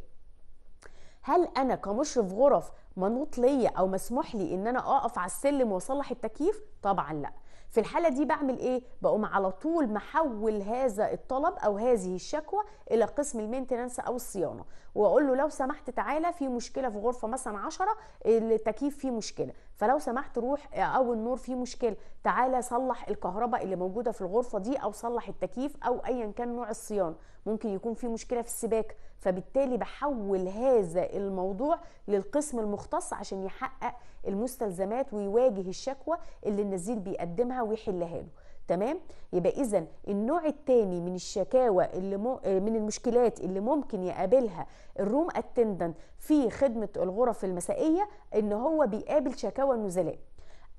هل انا كمشرف غرف منوط ليا او مسموح لي ان انا اقف على السلم واصلح التكييف طبعا لا في الحاله دي بعمل ايه بقوم على طول محول هذا الطلب او هذه الشكوى الى قسم المينتنانس او الصيانه واقول له لو سمحت تعالى في مشكله في غرفه مثلا 10 التكييف فيه مشكله فلو سمحت روح او النور فيه مشكله تعالى صلح الكهرباء اللي موجوده في الغرفه دي او صلح التكييف او ايا كان نوع الصيانه ممكن يكون في مشكله في السباكه فبالتالي بحول هذا الموضوع للقسم المختص عشان يحقق المستلزمات ويواجه الشكوى اللي النزيل بيقدمها ويحلها له تمام يبقى اذا النوع الثاني من الشكاوى اللي مو آه، من المشكلات اللي ممكن يقابلها الروم اتندنت في خدمه الغرف المسائيه ان هو بيقابل شكاوى النزلاء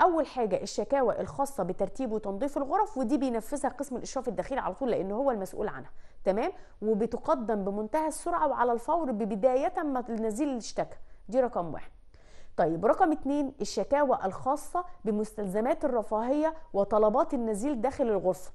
اول حاجه الشكاوى الخاصه بترتيب وتنظيف الغرف ودي بينفذها قسم الاشراف الداخلي على طول لان هو المسؤول عنها تمام وبتقدم بمنتهى السرعه وعلى الفور ببدايه ما نزيل اشتكى دي رقم واحد طيب رقم اتنين الشكاوى الخاصة بمستلزمات الرفاهية وطلبات النزيل داخل الغرفة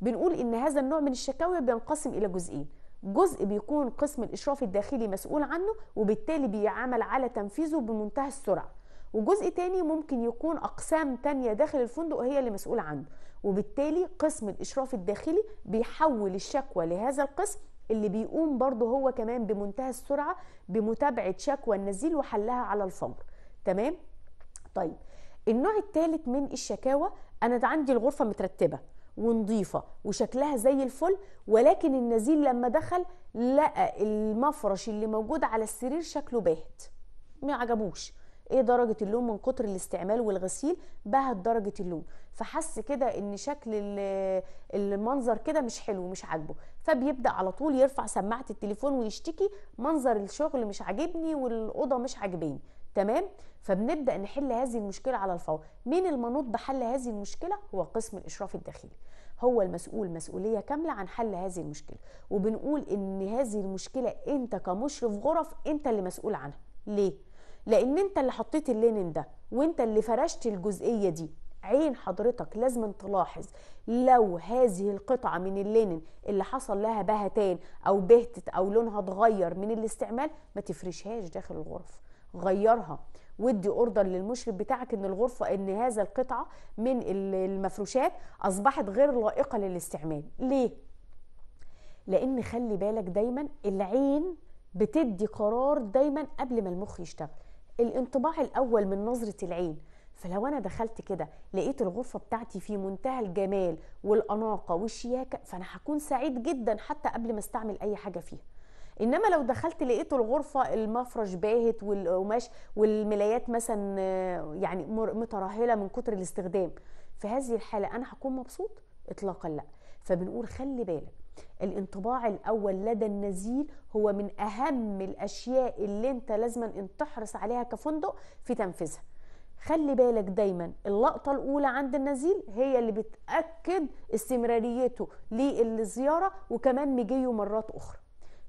بنقول ان هذا النوع من الشكاوى بينقسم الى جزئين جزء بيكون قسم الاشراف الداخلي مسؤول عنه وبالتالي بيعمل على تنفيذه بمنتهى السرعه وجزء تاني ممكن يكون اقسام تانية داخل الفندق هي اللي مسؤوله عنه وبالتالي قسم الاشراف الداخلي بيحول الشكوى لهذا القسم اللي بيقوم برضه هو كمان بمنتهى السرعه بمتابعه شكوى النزيل وحلها على الفور تمام طيب النوع الثالث من الشكاوى انا عندي الغرفه مترتبه ونظيفه وشكلها زي الفل ولكن النزيل لما دخل لقى المفرش اللي موجود على السرير شكله باهت ما عجبوش ايه درجه اللون من كتر الاستعمال والغسيل بهت درجه اللون فحس كده ان شكل المنظر كده مش حلو مش عاجبه فبيبدا على طول يرفع سماعه التليفون ويشتكي منظر الشغل مش عاجبني والاوضه مش عاجباني تمام فبنبدا نحل هذه المشكله على الفور مين المنوط بحل هذه المشكله هو قسم الاشراف الداخلي هو المسؤول مسؤوليه كامله عن حل هذه المشكله وبنقول ان هذه المشكله انت كمشرف غرف انت اللي مسؤول عنها ليه لان انت اللي حطيت اللينن ده وانت اللي فرشت الجزئيه دي عين حضرتك لازم تلاحظ لو هذه القطعة من اللينن اللي حصل لها بهتان أو بهتت أو لونها اتغير من الاستعمال ما تفرشهاش داخل الغرفة غيرها ودي اوردر للمشرف بتاعك ان الغرفه ان هذا القطعه من المفروشات اصبحت غير لائقه للاستعمال ليه لان خلي بالك دايما العين بتدي قرار دايما قبل ما المخ يشتغل الانطباع الاول من نظره العين فلو انا دخلت كده لقيت الغرفه بتاعتي في منتهى الجمال والاناقه والشياكه فانا هكون سعيد جدا حتى قبل ما استعمل اي حاجه فيها انما لو دخلت لقيته الغرفه المفرش باهت والقماش والملايات مثلا يعني مترهله من كتر الاستخدام في هذه الحاله انا هكون مبسوط اطلاقا لا فبنقول خلي بالك الانطباع الاول لدى النزيل هو من اهم الاشياء اللي انت لازما ان تحرص عليها كفندق في تنفيذها خلي بالك دايما اللقطة الأولى عند النزيل هي اللي بتأكد استمراريته للزيارة وكمان مجيه مرات أخرى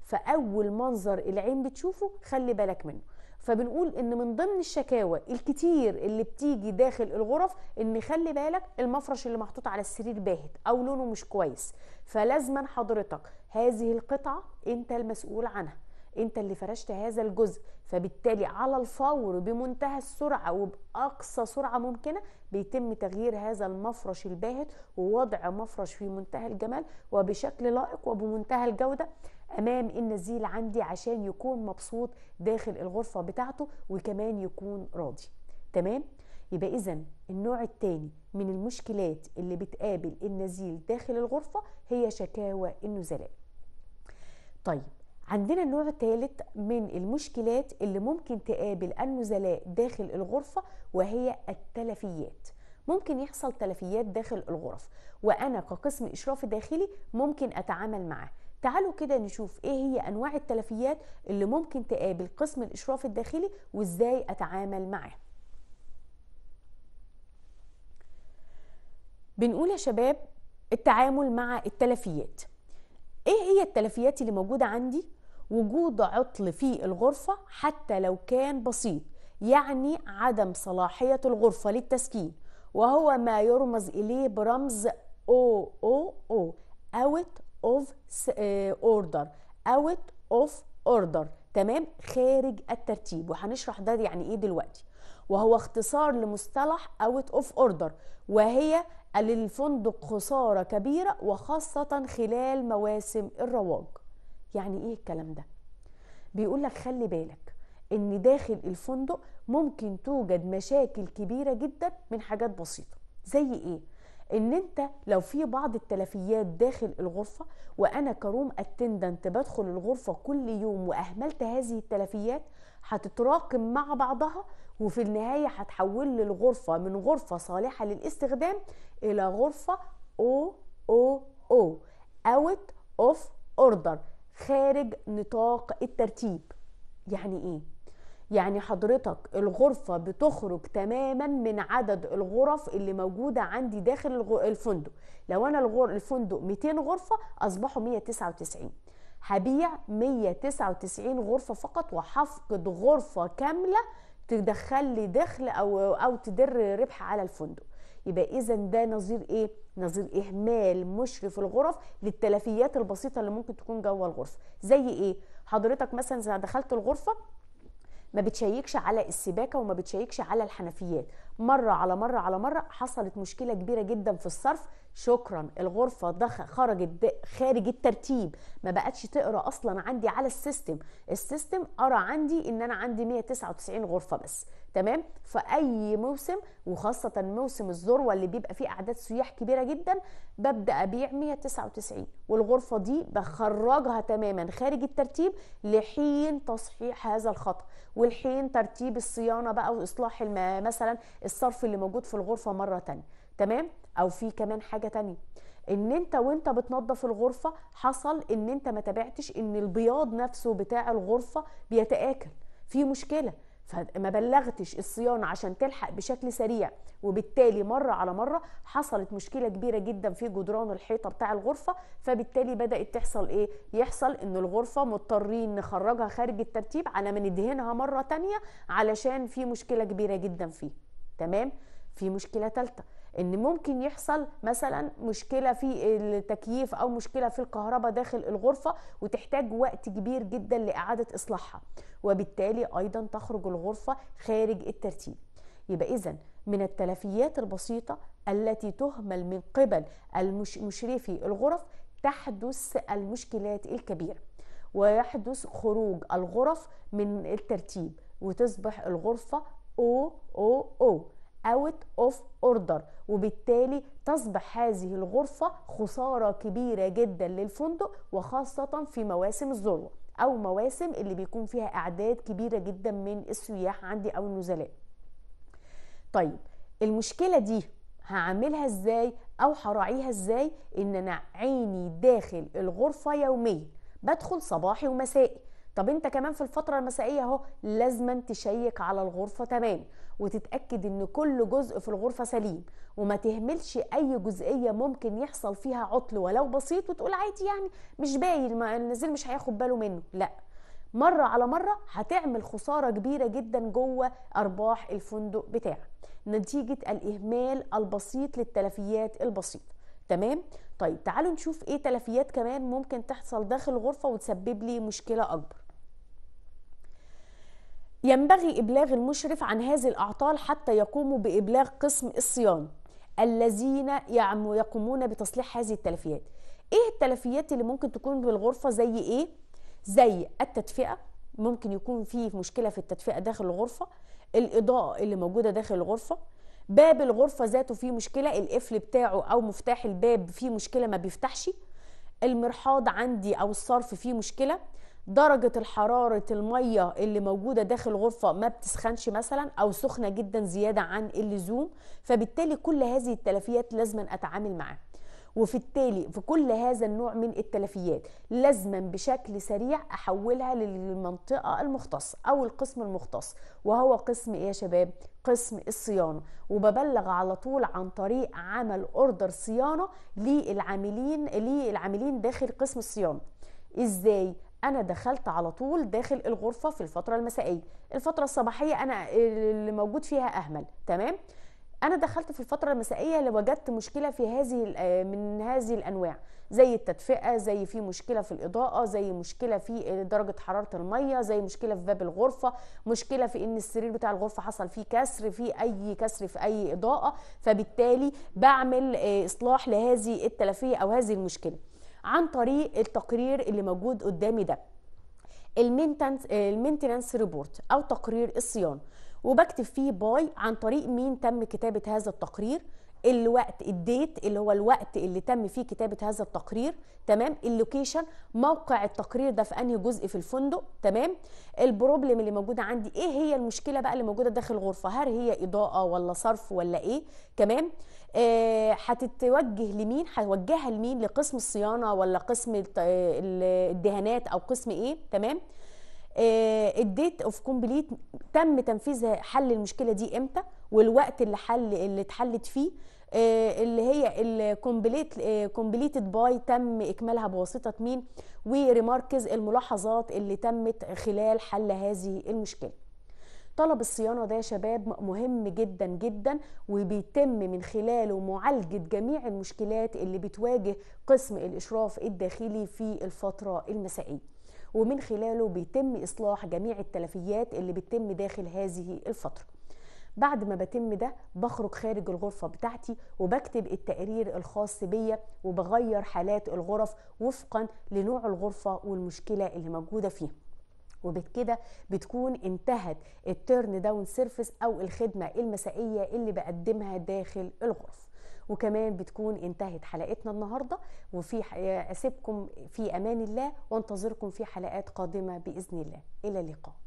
فاول منظر العين بتشوفه خلي بالك منه فبنقول ان من ضمن الشكاوى الكتير اللي بتيجي داخل الغرف ان خلي بالك المفرش اللي محطوط على السرير باهت او لونه مش كويس فلازما حضرتك هذه القطعه انت المسؤول عنها انت اللي فرشت هذا الجزء فبالتالي على الفور بمنتهى السرعه وباقصى سرعه ممكنه بيتم تغيير هذا المفرش الباهت ووضع مفرش في منتهى الجمال وبشكل لائق وبمنتهى الجوده امام النزيل عندي عشان يكون مبسوط داخل الغرفه بتاعته وكمان يكون راضي تمام يبقى اذا النوع الثاني من المشكلات اللي بتقابل النزيل داخل الغرفه هي شكاوى النزلاء طيب عندنا النوع الثالث من المشكلات اللي ممكن تقابل النزلاء داخل الغرفه وهي التلفيات ممكن يحصل تلفيات داخل الغرف وانا كقسم اشراف داخلي ممكن اتعامل معاه تعالوا كده نشوف ايه هي انواع التلفيات اللي ممكن تقابل قسم الاشراف الداخلي وازاي اتعامل معاه بنقول يا شباب التعامل مع التلفيات ايه هي التلفيات اللي موجوده عندي وجود عطل في الغرفه حتى لو كان بسيط يعني عدم صلاحيه الغرفه للتسكين وهو ما يرمز اليه برمز او او او اوت of آه، order out of order تمام خارج الترتيب وهنشرح ده يعني ايه دلوقتي وهو اختصار لمصطلح اوت اوف اوردر وهي للفندق خساره كبيره وخاصه خلال مواسم الرواج يعني ايه الكلام ده بيقول لك خلي بالك ان داخل الفندق ممكن توجد مشاكل كبيره جدا من حاجات بسيطه زي ايه ان انت لو في بعض التلفيات داخل الغرفه وانا كروم اتندنت بدخل الغرفه كل يوم واهملت هذه التلفيات هتتراكم مع بعضها وفي النهايه هتحول الغرفه من غرفه صالحه للاستخدام الى غرفه او او او اوت اوف اوردر خارج نطاق الترتيب يعني ايه يعني حضرتك الغرفة بتخرج تماما من عدد الغرف اللي موجودة عندي داخل الفندق لو أنا الفندق 200 غرفة أصبحوا 199 هبيع 199 غرفة فقط وحفقد غرفة كاملة تدخل لي دخل أو, أو تدر ربح على الفندق يبقى اذا ده نظير ايه نظير اهمال مشرف الغرف للتلفيات البسيطه اللي ممكن تكون جوه الغرفه زي ايه حضرتك مثلا اذا دخلت الغرفه ما بتشيكش على السباكه وما بتشيكش على الحنفيات مره على مره على مره حصلت مشكله كبيره جدا في الصرف شكرا الغرفه دخل خرجت خارج الترتيب ما بقتش تقرا اصلا عندي على السيستم السيستم قرا عندي ان انا عندي 199 غرفه بس تمام في اي موسم وخاصه موسم الذروه اللي بيبقى فيه اعداد سياح كبيره جدا ببدا ابيع 199 والغرفه دي بخرجها تماما خارج الترتيب لحين تصحيح هذا الخطا والحين ترتيب الصيانه بقى واصلاح مثلا الصرف اللي موجود في الغرفه مره ثانيه تمام او في كمان حاجه ثانيه ان انت وانت بتنظف الغرفه حصل ان انت ما تابعتش ان البياض نفسه بتاع الغرفه بيتاكل في مشكله فما بلغتش الصيانه عشان تلحق بشكل سريع وبالتالي مره على مره حصلت مشكله كبيره جدا في جدران الحيطه بتاع الغرفه فبالتالي بدات تحصل ايه يحصل ان الغرفه مضطرين نخرجها خارج الترتيب على ما ندهنها مره تانية علشان في مشكله كبيره جدا فيه تمام في مشكله ثالثه ان ممكن يحصل مثلا مشكله في التكييف او مشكله في الكهرباء داخل الغرفه وتحتاج وقت كبير جدا لاعاده اصلاحها وبالتالي ايضا تخرج الغرفه خارج الترتيب يبقى اذا من التلفيات البسيطه التي تهمل من قبل مشرفي الغرف تحدث المشكلات الكبيره ويحدث خروج الغرف من الترتيب وتصبح الغرفه او او او اوت اوف اوردر وبالتالي تصبح هذه الغرفه خساره كبيره جدا للفندق وخاصه في مواسم الذروه او مواسم اللي بيكون فيها اعداد كبيره جدا من السياح عندي او النزلاء طيب المشكله دي هعملها ازاي او هراعيها ازاي ان انا عيني داخل الغرفه يوميا بدخل صباحي ومسائي طب انت كمان في الفتره المسائيه اهو لازما تشيك على الغرفه تمام وتتاكد ان كل جزء في الغرفه سليم وما تهملش اي جزئيه ممكن يحصل فيها عطل ولو بسيط وتقول عادي يعني مش باين النزيل مش هياخد باله منه لا مرة على مرة هتعمل خسارة كبيرة جدا جوه أرباح الفندق بتاعك نتيجة الإهمال البسيط للتلفيات البسيطة تمام؟ طيب تعالوا نشوف إيه تلفيات كمان ممكن تحصل داخل الغرفة وتسبب لي مشكلة أكبر ينبغي إبلاغ المشرف عن هذه الأعطال حتى يقوموا بإبلاغ قسم الصيانة الذين يقومون بتصليح هذه التلفيات ايه التلفيات اللي ممكن تكون بالغرفه زي ايه زي التدفئه ممكن يكون في مشكله في التدفئه داخل الغرفه الاضاءه اللي موجوده داخل الغرفه باب الغرفه ذاته فيه مشكله القفل بتاعه او مفتاح الباب فيه مشكله ما بيفتحش المرحاض عندي او الصرف فيه مشكله درجة الحرارة المية اللي موجودة داخل الغرفة ما بتسخنش مثلا أو سخنة جدا زيادة عن اللزوم فبالتالي كل هذه التلفيات لازم أتعامل معاها وفي التالي في كل هذا النوع من التلفيات لازما بشكل سريع احولها للمنطقه المختصه او القسم المختص وهو قسم ايه يا شباب قسم الصيانه وببلغ على طول عن طريق عمل اوردر صيانه للعاملين للعاملين داخل قسم الصيانه ازاي انا دخلت على طول داخل الغرفه في الفتره المسائيه الفتره الصباحيه انا اللي موجود فيها اهمل تمام انا دخلت في الفتره المسائيه اللي وجدت مشكله في هذه آه، من هذه الانواع زي التدفئه زي في مشكله في الاضاءه زي مشكله في درجه حراره الميه زي مشكله في باب الغرفه مشكله في ان السرير بتاع الغرفه حصل فيه كسر في اي كسر في اي اضاءه فبالتالي بعمل آه، اصلاح لهذه التلفيه او هذه المشكله عن طريق التقرير اللي موجود قدامي ده المينتنس ريبورت او تقرير الصيانه وبكتب فيه باي عن طريق مين تم كتابه هذا التقرير الوقت الديت اللي هو الوقت اللي تم فيه كتابه هذا التقرير تمام اللوكيشن موقع التقرير ده في انهي جزء في الفندق تمام البروبلم اللي موجوده عندي ايه هي المشكله بقى اللي موجوده داخل الغرفه هل هي اضاءه ولا صرف ولا ايه تمام آه، هتتوجه آه لمين هوجهها لمين لقسم الصيانه ولا قسم الدهانات او قسم ايه تمام الديت اوف كومبليت تم تنفيذ حل المشكله دي امتى والوقت اللي حل اللي اتحلت فيه آه، اللي هي الكومبليت كومبليتد باي تم اكمالها بواسطه مين وريماركز الملاحظات اللي تمت خلال حل هذه المشكله طلب الصيانة ده يا شباب مهم جدا جدا وبيتم من خلاله معالجة جميع المشكلات اللي بتواجه قسم الإشراف الداخلي في الفترة المسائية ومن خلاله بيتم إصلاح جميع التلفيات اللي بتتم داخل هذه الفترة بعد ما بتم ده بخرج خارج الغرفة بتاعتي وبكتب التقرير الخاص بيا وبغير حالات الغرف وفقا لنوع الغرفة والمشكلة اللي موجودة فيها وبكده بتكون انتهت التيرن داون سيرفيس او الخدمه المسائيه اللي بقدمها داخل الغرف وكمان بتكون انتهت حلقتنا النهارده وفي آه، اسيبكم في امان الله وانتظركم في حلقات قادمه باذن الله الى اللقاء